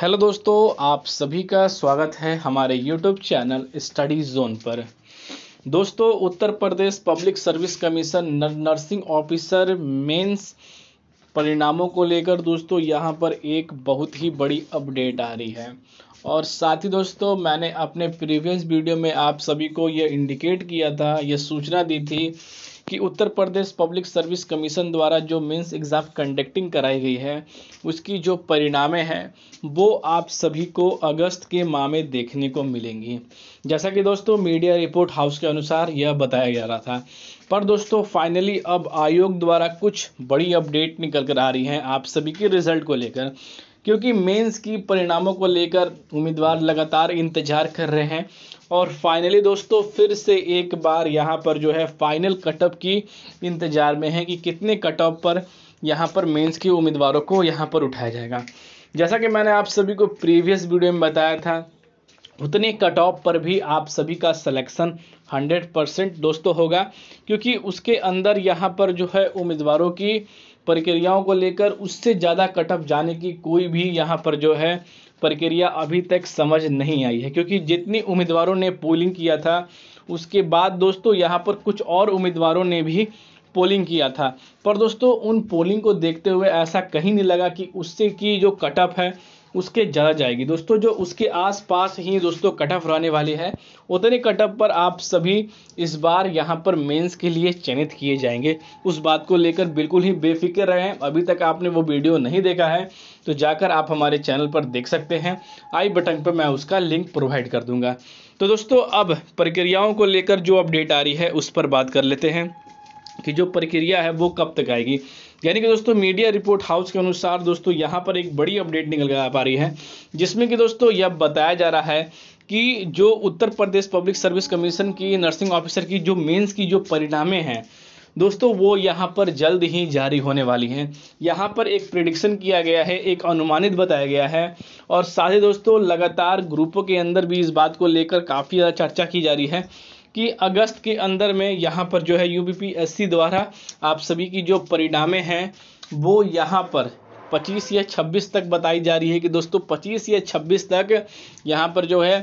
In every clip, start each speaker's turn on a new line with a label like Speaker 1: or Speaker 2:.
Speaker 1: hello दोस्तों आप सभी का स्वागत है हमारे यूट्यूब चैनल स्टडी जोन पर दोस्तों Uttar Pradesh public service commission nursing officer mains परिणामों को लेकर दोस्तों यहां पर एक बहुत ही बड़ी अपडेट आ रही है और साथ ही दोस्तों मैंने अपने प्रीवियस वीडियो में आप सभी को ये इंडिकेट किया था ये सूचना दी थी कि Uttar Pradesh public service commission द्वारा जो मेंस एग्ज़ाम कंडक्टिंग कराई गई है उसकी जो परिणामें हैं वो आप सभी को अगस्त के माह में देखने को मिलेंगी जैसा कि दोस्तों मीडिया रिपोर्ट हाउस के अनुसार यह बताया जा रहा था पर दोस्तों फाइनली अब आयोग द्वारा कुछ बड़ी अपडेट निकल कर आ रही हैं आप सभी के रिजल्ट को लेकर क्योंकि मेंस की परिणामों को लेकर उम्मीदवार लगातार इंतजार कर रहे हैं और फाइनली दोस्तों फिर से एक बार यहाँ पर जो है फाइनल कटअप की इंतज़ार में है कि कितने कटअप पर यहाँ पर मेंस के उम्मीदवारों को यहाँ पर उठाया जाएगा जैसा कि मैंने आप सभी को प्रीवियस वीडियो में बताया था उतने कट ऑफ पर भी आप सभी का सिलेक्शन 100 परसेंट दोस्तों होगा क्योंकि उसके अंदर यहाँ पर जो है उम्मीदवारों की प्रक्रियाओं को लेकर उससे ज़्यादा कटअप जाने की कोई भी यहाँ पर जो है प्रक्रिया अभी तक समझ नहीं आई है क्योंकि जितनी उम्मीदवारों ने पोलिंग किया था उसके बाद दोस्तों यहाँ पर कुछ और उम्मीदवारों ने भी पोलिंग किया था पर दोस्तों उन पोलिंग को देखते हुए ऐसा कहीं नहीं लगा कि उससे की जो कटअप है उसके ज़्यादा जाएगी दोस्तों जो उसके आसपास ही दोस्तों कट ऑफ रहने वाली है उतने कट ऑफ पर आप सभी इस बार यहाँ पर मेंस के लिए चयनित किए जाएंगे उस बात को लेकर बिल्कुल ही बेफिक्र रहें अभी तक आपने वो वीडियो नहीं देखा है तो जाकर आप हमारे चैनल पर देख सकते हैं आई बटन पर मैं उसका लिंक प्रोवाइड कर दूँगा तो दोस्तों अब प्रक्रियाओं को लेकर जो अपडेट आ रही है उस पर बात कर लेते हैं कि जो प्रक्रिया है वो कब तक आएगी यानी कि दोस्तों मीडिया रिपोर्ट हाउस के अनुसार दोस्तों यहाँ पर एक बड़ी अपडेट निकल कर आ पा रही है जिसमें कि दोस्तों यह बताया जा रहा है कि जो Uttar Pradesh public service commission की नर्सिंग ऑफिसर की जो मेंस की जो परिणामें हैं दोस्तों वो यहाँ पर जल्द ही जारी होने वाली हैं यहाँ पर एक प्रिडिक्शन किया गया है एक अनुमानित बताया गया है और साथ ही दोस्तों लगातार ग्रुपों के अंदर भी इस बात को लेकर काफ़ी ज़्यादा चर्चा की जा रही है कि अगस्त के अंदर में यहाँ पर जो है यू द्वारा आप सभी की जो परिणामें हैं वो यहाँ पर 25 या 26 तक बताई जा रही है कि दोस्तों 25 या 26 तक यहाँ पर जो है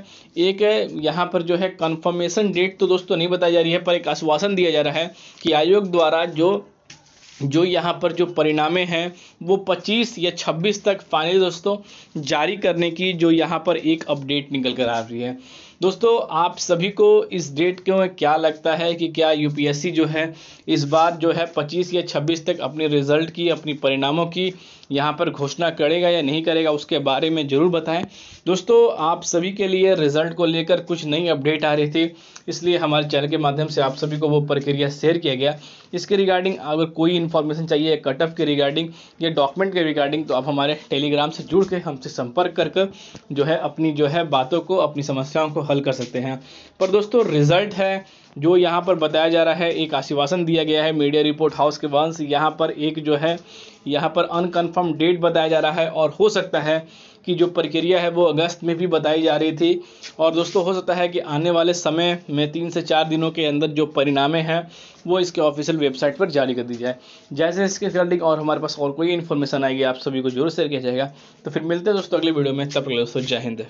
Speaker 1: एक यहाँ पर जो है कंफर्मेशन डेट तो दोस्तों नहीं बताई जा रही है पर एक आश्वासन दिया जा रहा है कि आयोग द्वारा जो जो यहाँ पर जो परिणामें हैं वो 25 या 26 तक फाइनली दोस्तों जारी करने की जो यहाँ पर एक अपडेट निकल कर आ रही है दोस्तों आप सभी को इस डेट क्यों क्या लगता है कि क्या यूपीएससी जो है इस बार जो है 25 या 26 तक अपने रिज़ल्ट की अपनी परिणामों की यहाँ पर घोषणा करेगा या नहीं करेगा उसके बारे में ज़रूर बताएं दोस्तों आप सभी के लिए रिज़ल्ट को लेकर कुछ नई अपडेट आ रही थी इसलिए हमारे चैनल के माध्यम से आप सभी को वो प्रक्रिया शेयर किया गया इसके रिगार्डिंग अगर कोई इन्फॉर्मेशन चाहिए कट ऑफ के रिगार्डिंग या डॉक्यूमेंट के रिगार्डिंग तो आप हमारे टेलीग्राम से जुड़ के हमसे संपर्क कर कर जो है अपनी जो है बातों को अपनी समस्याओं को हल कर सकते हैं पर दोस्तों रिजल्ट है जो यहाँ पर बताया जा रहा है एक आश्वासन दिया गया है मीडिया रिपोर्ट हाउस के वंश यहाँ पर एक जो है यहाँ पर अनकन्फर्म डेट बताया जा रहा है और हो सकता है की जो प्रक्रिया है वो अगस्त में भी बताई जा रही थी और दोस्तों हो सकता है कि आने वाले समय में तीन से चार दिनों के अंदर जो परिणामे हैं वो इसके ऑफिशियल वेबसाइट पर जारी कर दी जाए जैसे इसके रिगार्डिंग और हमारे पास और कोई इन्फॉर्मेशन आएगी आप सभी को जरूर शेयर किया जाएगा तो फिर मिलते हैं दोस्तों अगले वीडियो में तब तक दोस्तों जय हिंद